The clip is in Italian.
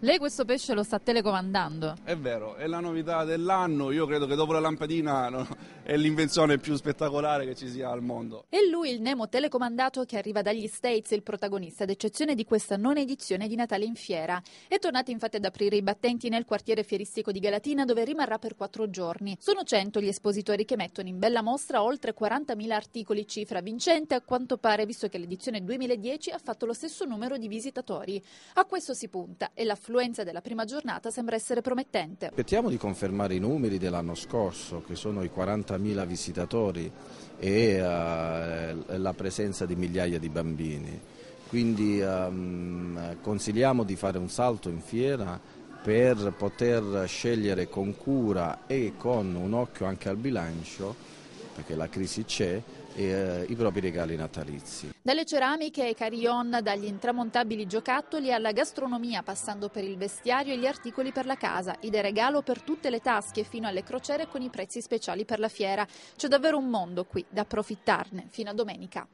Lei questo pesce lo sta telecomandando. È vero, è la novità dell'anno, io credo che dopo la lampadina è l'invenzione più spettacolare che ci sia al mondo. E lui, il Nemo telecomandato che arriva dagli States, il protagonista, ad eccezione di questa non edizione di Natale in fiera. È tornato infatti ad aprire i battenti nel quartiere fieristico di Galatina, dove rimarrà per quattro giorni. Sono cento gli espositori che mettono in bella mostra oltre 40.000 articoli, cifra vincente a quanto pare, visto che l'edizione 2010 ha fatto lo stesso numero di visitatori. A questo si punta e l'affluenza della prima giornata sembra essere promettente. Aspettiamo di confermare i numeri dell'anno scorso, che sono i 40.000 50.000 visitatori e uh, la presenza di migliaia di bambini. Quindi um, consigliamo di fare un salto in fiera per poter scegliere con cura e con un occhio anche al bilancio perché la crisi c'è, e, eh, i propri regali natalizi. Dalle ceramiche ai carillon, dagli intramontabili giocattoli alla gastronomia, passando per il vestiario e gli articoli per la casa, ed è regalo per tutte le tasche fino alle crociere con i prezzi speciali per la fiera. C'è davvero un mondo qui da approfittarne fino a domenica.